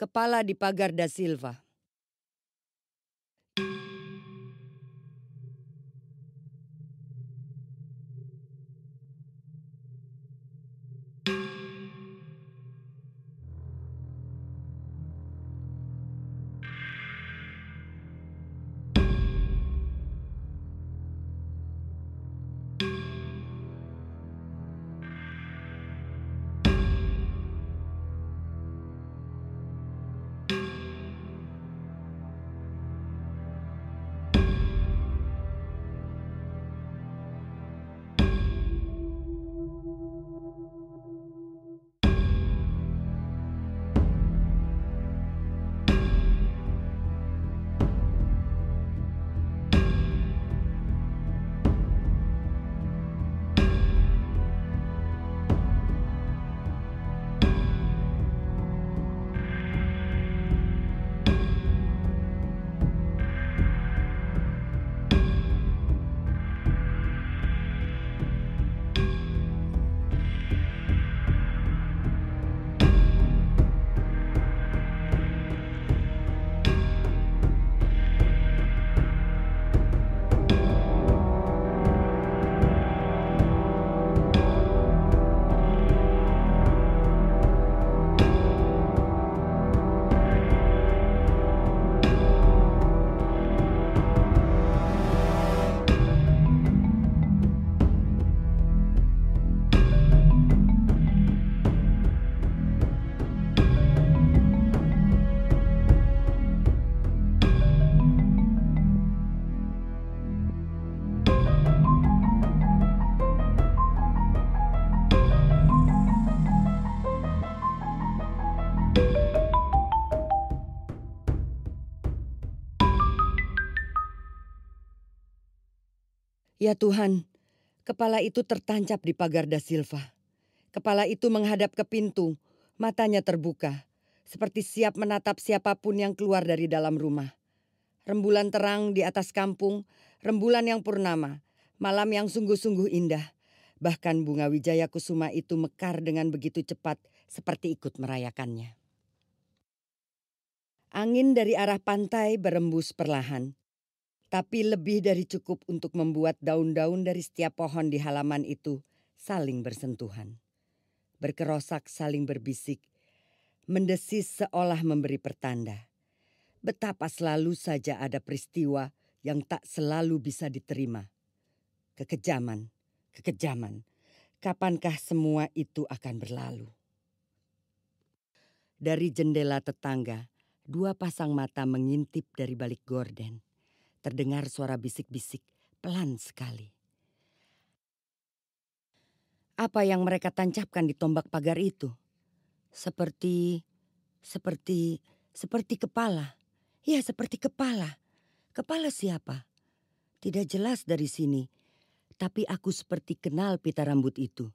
kepala di pagar da Silva. Ya Tuhan, kepala itu tertancap di pagar da Silva. Kepala itu menghadap ke pintu, matanya terbuka, seperti siap menatap siapapun yang keluar dari dalam rumah. Rembulan terang di atas kampung, rembulan yang purnama, malam yang sungguh-sungguh indah. Bahkan bunga Wijaya Kusuma itu mekar dengan begitu cepat seperti ikut merayakannya. Angin dari arah pantai berembus perlahan tapi lebih dari cukup untuk membuat daun-daun dari setiap pohon di halaman itu saling bersentuhan. Berkerosak saling berbisik, mendesis seolah memberi pertanda. Betapa selalu saja ada peristiwa yang tak selalu bisa diterima. Kekejaman, kekejaman, kapankah semua itu akan berlalu? Dari jendela tetangga, dua pasang mata mengintip dari balik gorden. Terdengar suara bisik-bisik, pelan sekali. Apa yang mereka tancapkan di tombak pagar itu? Seperti, seperti, seperti kepala. Ya, seperti kepala. Kepala siapa? Tidak jelas dari sini. Tapi aku seperti kenal pita rambut itu.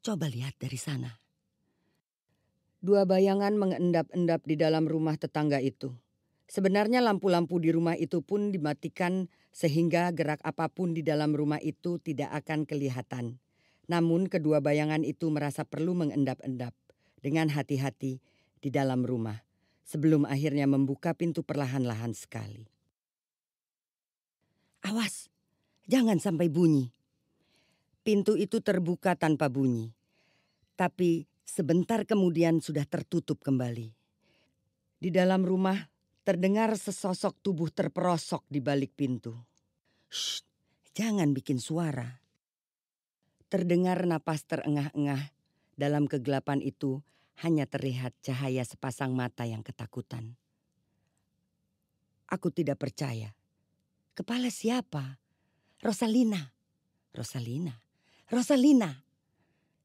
Coba lihat dari sana. Dua bayangan mengendap-endap di dalam rumah tetangga itu. Sebenarnya lampu-lampu di rumah itu pun dimatikan sehingga gerak apapun di dalam rumah itu tidak akan kelihatan. Namun kedua bayangan itu merasa perlu mengendap-endap dengan hati-hati di dalam rumah sebelum akhirnya membuka pintu perlahan-lahan sekali. Awas, jangan sampai bunyi. Pintu itu terbuka tanpa bunyi. Tapi sebentar kemudian sudah tertutup kembali. Di dalam rumah Terdengar sesosok tubuh terperosok di balik pintu. Shh, jangan bikin suara. Terdengar napas terengah-engah. Dalam kegelapan itu hanya terlihat cahaya sepasang mata yang ketakutan. Aku tidak percaya. Kepala siapa? Rosalina. Rosalina. Rosalina.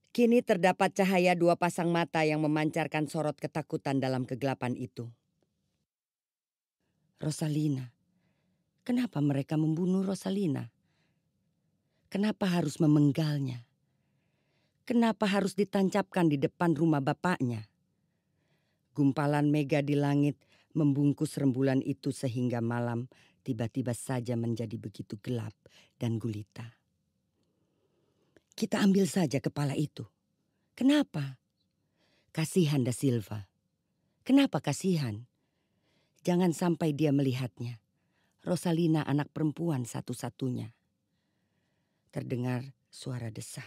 Kini terdapat cahaya dua pasang mata yang memancarkan sorot ketakutan dalam kegelapan itu. Rosalina. Kenapa mereka membunuh Rosalina? Kenapa harus memenggalnya? Kenapa harus ditancapkan di depan rumah bapaknya? Gumpalan mega di langit membungkus rembulan itu sehingga malam tiba-tiba saja menjadi begitu gelap dan gulita. Kita ambil saja kepala itu. Kenapa? Kasihan da Silva. Kenapa kasihan? Jangan sampai dia melihatnya. Rosalina anak perempuan satu-satunya. Terdengar suara desah.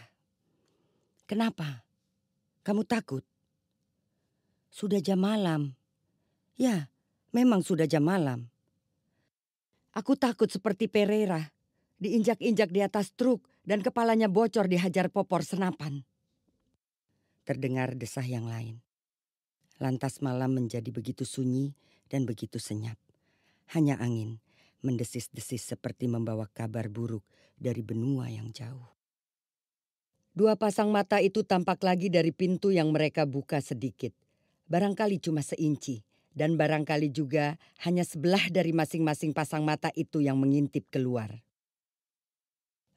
Kenapa? Kamu takut? Sudah jam malam. Ya, memang sudah jam malam. Aku takut seperti Pereira. Diinjak-injak di atas truk dan kepalanya bocor dihajar popor senapan. Terdengar desah yang lain. Lantas malam menjadi begitu sunyi dan begitu senyap. Hanya angin mendesis-desis seperti membawa kabar buruk dari benua yang jauh. Dua pasang mata itu tampak lagi dari pintu yang mereka buka sedikit. Barangkali cuma seinci, dan barangkali juga hanya sebelah dari masing-masing pasang mata itu yang mengintip keluar.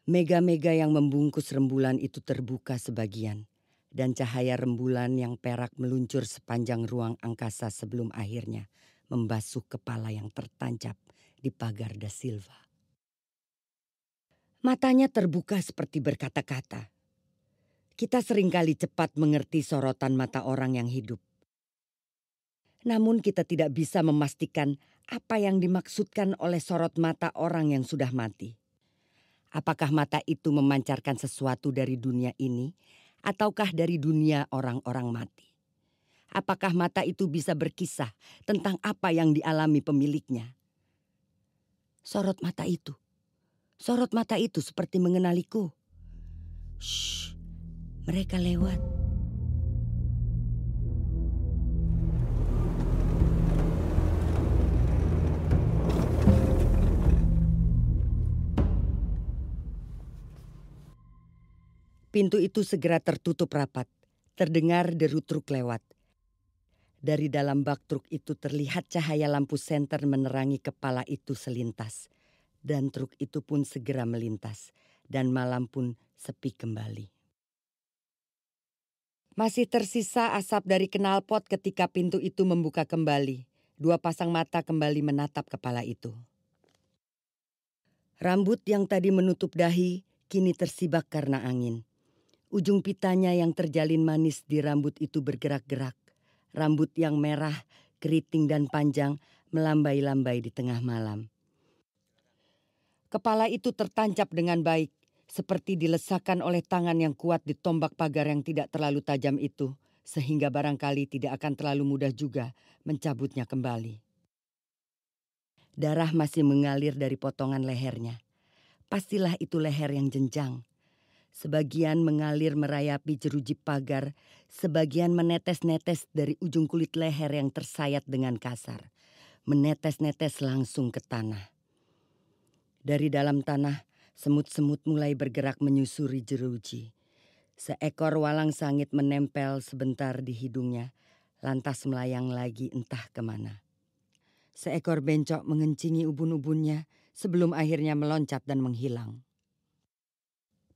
Mega-mega yang membungkus rembulan itu terbuka sebagian, dan cahaya rembulan yang perak meluncur sepanjang ruang angkasa sebelum akhirnya membasuh kepala yang tertancap di pagar da Silva. Matanya terbuka seperti berkata-kata. Kita seringkali cepat mengerti sorotan mata orang yang hidup. Namun kita tidak bisa memastikan apa yang dimaksudkan oleh sorot mata orang yang sudah mati. Apakah mata itu memancarkan sesuatu dari dunia ini ataukah dari dunia orang-orang mati? apakah mata itu bisa berkisah tentang apa yang dialami pemiliknya. Sorot mata itu. Sorot mata itu seperti mengenaliku. Shh, mereka lewat. Pintu itu segera tertutup rapat. Terdengar deru truk lewat. Dari dalam bak truk itu terlihat cahaya lampu senter menerangi kepala itu selintas. Dan truk itu pun segera melintas. Dan malam pun sepi kembali. Masih tersisa asap dari knalpot ketika pintu itu membuka kembali. Dua pasang mata kembali menatap kepala itu. Rambut yang tadi menutup dahi kini tersibak karena angin. Ujung pitanya yang terjalin manis di rambut itu bergerak-gerak rambut yang merah, keriting dan panjang melambai-lambai di tengah malam. Kepala itu tertancap dengan baik, seperti dilesakan oleh tangan yang kuat di tombak pagar yang tidak terlalu tajam itu, sehingga barangkali tidak akan terlalu mudah juga mencabutnya kembali. Darah masih mengalir dari potongan lehernya. Pastilah itu leher yang jenjang, Sebagian mengalir merayapi jeruji pagar, sebagian menetes-netes dari ujung kulit leher yang tersayat dengan kasar. Menetes-netes langsung ke tanah. Dari dalam tanah, semut-semut mulai bergerak menyusuri jeruji. Seekor walang sangit menempel sebentar di hidungnya, lantas melayang lagi entah kemana. Seekor bencok mengencingi ubun-ubunnya sebelum akhirnya meloncat dan menghilang.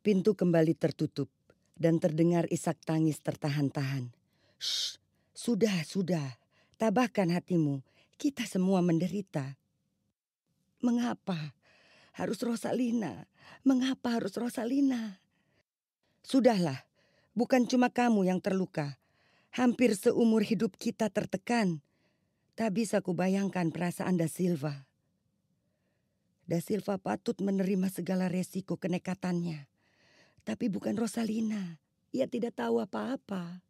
Pintu kembali tertutup dan terdengar isak tangis tertahan-tahan. Shh, sudah, sudah. Tabahkan hatimu. Kita semua menderita. Mengapa harus Rosalina? Mengapa harus Rosalina? Sudahlah, bukan cuma kamu yang terluka. Hampir seumur hidup kita tertekan. Tak bisa kubayangkan perasaan Da Silva. Da Silva patut menerima segala resiko kenekatannya tapi bukan Rosalina. Ia tidak tahu apa-apa.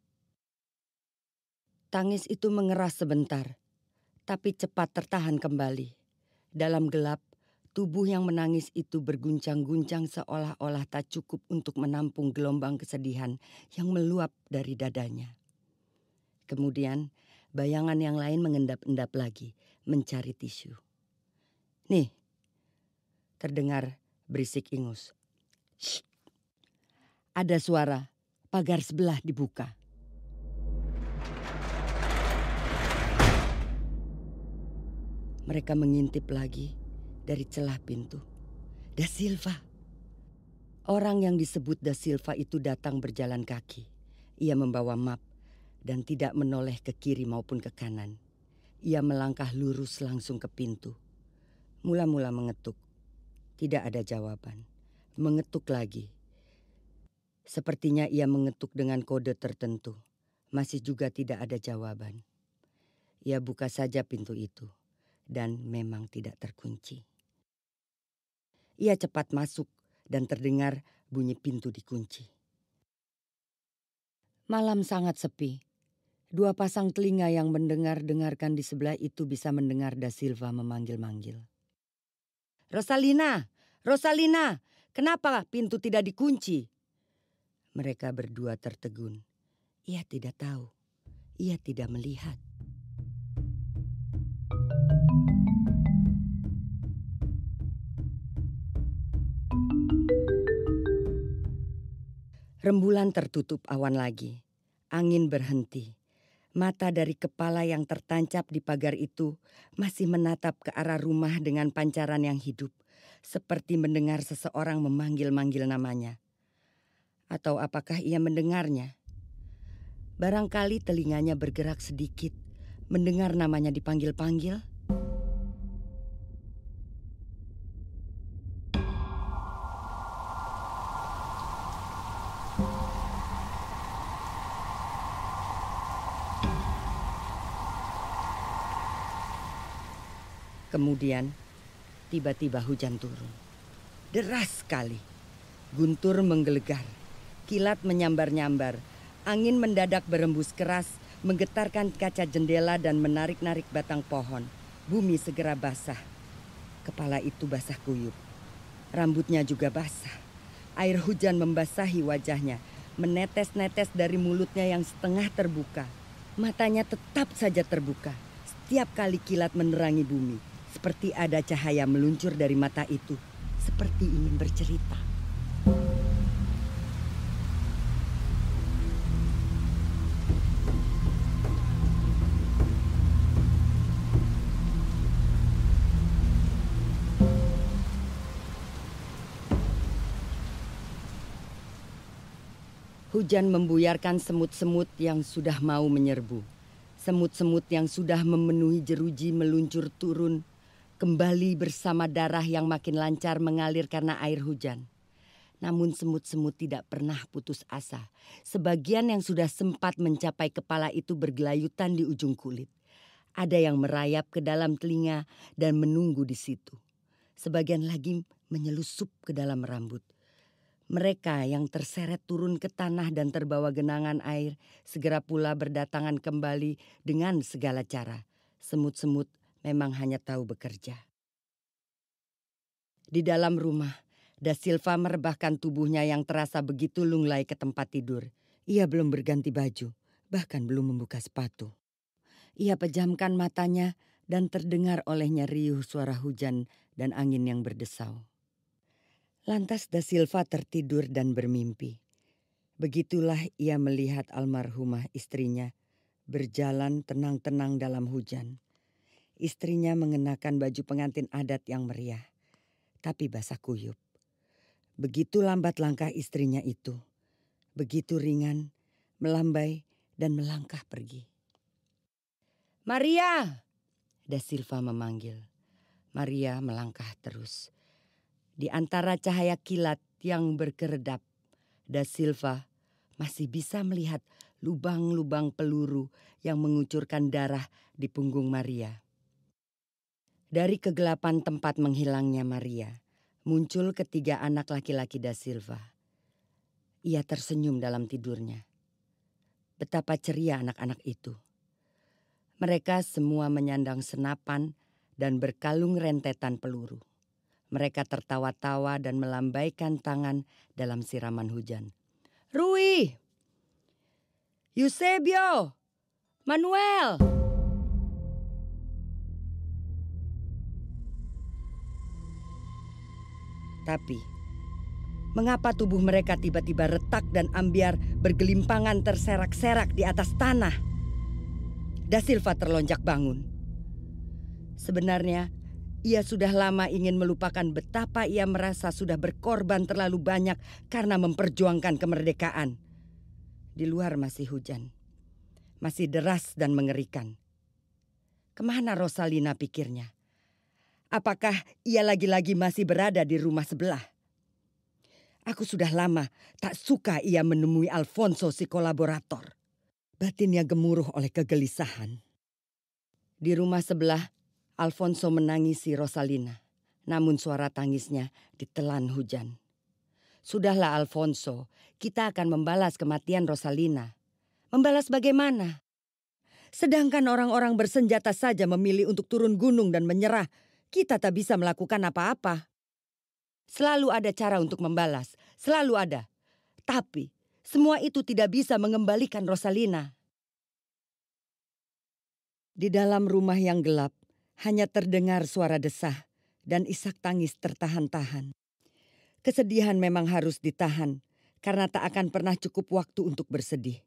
Tangis itu mengeras sebentar, tapi cepat tertahan kembali. Dalam gelap, tubuh yang menangis itu berguncang-guncang seolah-olah tak cukup untuk menampung gelombang kesedihan yang meluap dari dadanya. Kemudian, bayangan yang lain mengendap-endap lagi, mencari tisu. Nih, terdengar berisik ingus. Shh. Ada suara, pagar sebelah dibuka. Mereka mengintip lagi dari celah pintu. Da Silva. Orang yang disebut Da Silva itu datang berjalan kaki. Ia membawa map dan tidak menoleh ke kiri maupun ke kanan. Ia melangkah lurus langsung ke pintu. Mula-mula mengetuk. Tidak ada jawaban. Mengetuk lagi. Sepertinya ia mengetuk dengan kode tertentu. Masih juga tidak ada jawaban. Ia buka saja pintu itu dan memang tidak terkunci. Ia cepat masuk dan terdengar bunyi pintu dikunci. Malam sangat sepi. Dua pasang telinga yang mendengar-dengarkan di sebelah itu bisa mendengar Da Silva memanggil-manggil. Rosalina, Rosalina, kenapa pintu tidak dikunci? Mereka berdua tertegun. Ia tidak tahu. Ia tidak melihat. Rembulan tertutup awan lagi. Angin berhenti. Mata dari kepala yang tertancap di pagar itu masih menatap ke arah rumah dengan pancaran yang hidup, seperti mendengar seseorang memanggil-manggil namanya atau apakah ia mendengarnya. Barangkali telinganya bergerak sedikit, mendengar namanya dipanggil-panggil. Kemudian, tiba-tiba hujan turun. Deras sekali. Guntur menggelegar. Kilat menyambar-nyambar. Angin mendadak berembus keras, menggetarkan kaca jendela dan menarik-narik batang pohon. Bumi segera basah. Kepala itu basah kuyup. Rambutnya juga basah. Air hujan membasahi wajahnya, menetes-netes dari mulutnya yang setengah terbuka. Matanya tetap saja terbuka. Setiap kali kilat menerangi bumi, seperti ada cahaya meluncur dari mata itu, seperti ingin bercerita. Hujan membuyarkan semut-semut yang sudah mau menyerbu. Semut-semut yang sudah memenuhi jeruji meluncur turun, kembali bersama darah yang makin lancar mengalir karena air hujan. Namun semut-semut tidak pernah putus asa. Sebagian yang sudah sempat mencapai kepala itu bergelayutan di ujung kulit. Ada yang merayap ke dalam telinga dan menunggu di situ. Sebagian lagi menyelusup ke dalam rambut. Mereka yang terseret turun ke tanah dan terbawa genangan air segera pula berdatangan kembali dengan segala cara. Semut-semut memang hanya tahu bekerja. Di dalam rumah, Da Silva merebahkan tubuhnya yang terasa begitu lunglai ke tempat tidur. Ia belum berganti baju, bahkan belum membuka sepatu. Ia pejamkan matanya dan terdengar olehnya riuh suara hujan dan angin yang berdesau. Lantas Da Silva tertidur dan bermimpi. Begitulah ia melihat almarhumah istrinya berjalan tenang-tenang dalam hujan. Istrinya mengenakan baju pengantin adat yang meriah, tapi basah kuyup. Begitu lambat langkah istrinya itu, begitu ringan, melambai, dan melangkah pergi. Maria! Da Silva memanggil. Maria melangkah terus di antara cahaya kilat yang berkeredap, Da Silva masih bisa melihat lubang-lubang peluru yang mengucurkan darah di punggung Maria. Dari kegelapan tempat menghilangnya Maria, muncul ketiga anak laki-laki Da Silva. Ia tersenyum dalam tidurnya. Betapa ceria anak-anak itu. Mereka semua menyandang senapan dan berkalung rentetan peluru. Mereka tertawa-tawa dan melambaikan tangan dalam siraman hujan. Rui! Eusebio! Manuel! Tapi, mengapa tubuh mereka tiba-tiba retak dan ambiar bergelimpangan terserak-serak di atas tanah? Da Silva terlonjak bangun. Sebenarnya, ia sudah lama ingin melupakan betapa ia merasa sudah berkorban terlalu banyak karena memperjuangkan kemerdekaan. Di luar masih hujan. Masih deras dan mengerikan. Kemana Rosalina pikirnya? Apakah ia lagi-lagi masih berada di rumah sebelah? Aku sudah lama tak suka ia menemui Alfonso si kolaborator. Batinnya gemuruh oleh kegelisahan. Di rumah sebelah, Alfonso menangisi Rosalina, namun suara tangisnya ditelan hujan. Sudahlah Alfonso, kita akan membalas kematian Rosalina. Membalas bagaimana? Sedangkan orang-orang bersenjata saja memilih untuk turun gunung dan menyerah, kita tak bisa melakukan apa-apa. Selalu ada cara untuk membalas, selalu ada. Tapi semua itu tidak bisa mengembalikan Rosalina. Di dalam rumah yang gelap, hanya terdengar suara desah dan isak tangis tertahan-tahan. Kesedihan memang harus ditahan karena tak akan pernah cukup waktu untuk bersedih.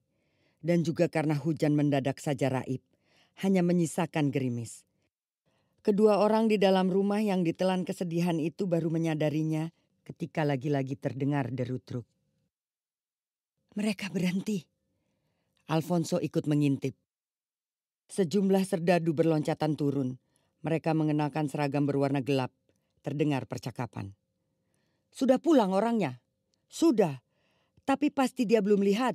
Dan juga karena hujan mendadak saja raib, hanya menyisakan gerimis. Kedua orang di dalam rumah yang ditelan kesedihan itu baru menyadarinya ketika lagi-lagi terdengar deru truk. Mereka berhenti. Alfonso ikut mengintip. Sejumlah serdadu berloncatan turun mereka mengenakan seragam berwarna gelap. Terdengar percakapan. Sudah pulang orangnya? Sudah. Tapi pasti dia belum lihat.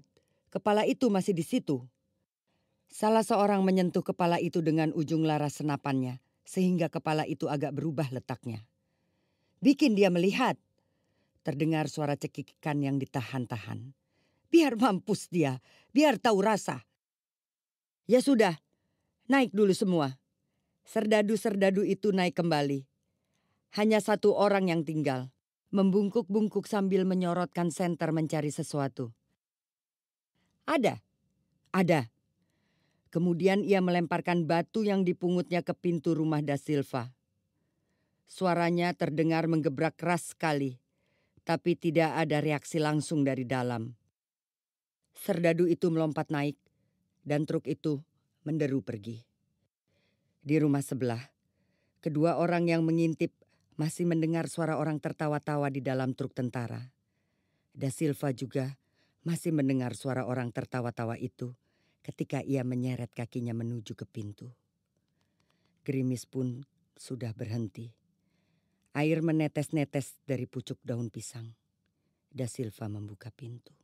Kepala itu masih di situ. Salah seorang menyentuh kepala itu dengan ujung laras senapannya, sehingga kepala itu agak berubah letaknya. Bikin dia melihat. Terdengar suara cekikikan yang ditahan-tahan. Biar mampus dia, biar tahu rasa. Ya sudah, naik dulu semua. Serdadu-serdadu itu naik kembali. Hanya satu orang yang tinggal, membungkuk-bungkuk sambil menyorotkan senter mencari sesuatu. Ada, ada. Kemudian ia melemparkan batu yang dipungutnya ke pintu rumah Da Silva. Suaranya terdengar menggebrak keras sekali, tapi tidak ada reaksi langsung dari dalam. Serdadu itu melompat naik, dan truk itu menderu pergi. Di rumah sebelah, kedua orang yang mengintip masih mendengar suara orang tertawa-tawa di dalam truk tentara. Da Silva juga masih mendengar suara orang tertawa-tawa itu ketika ia menyeret kakinya menuju ke pintu. Gerimis pun sudah berhenti. Air menetes-netes dari pucuk daun pisang. Da Silva membuka pintu.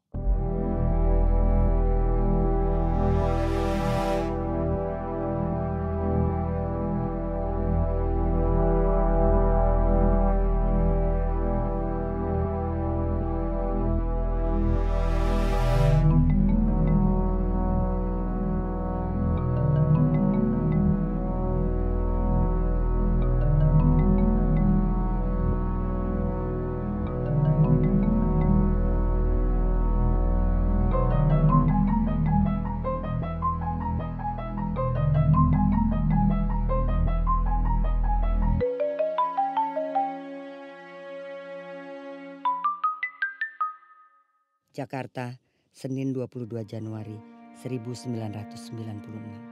Jakarta, Senin 22 Januari 1996.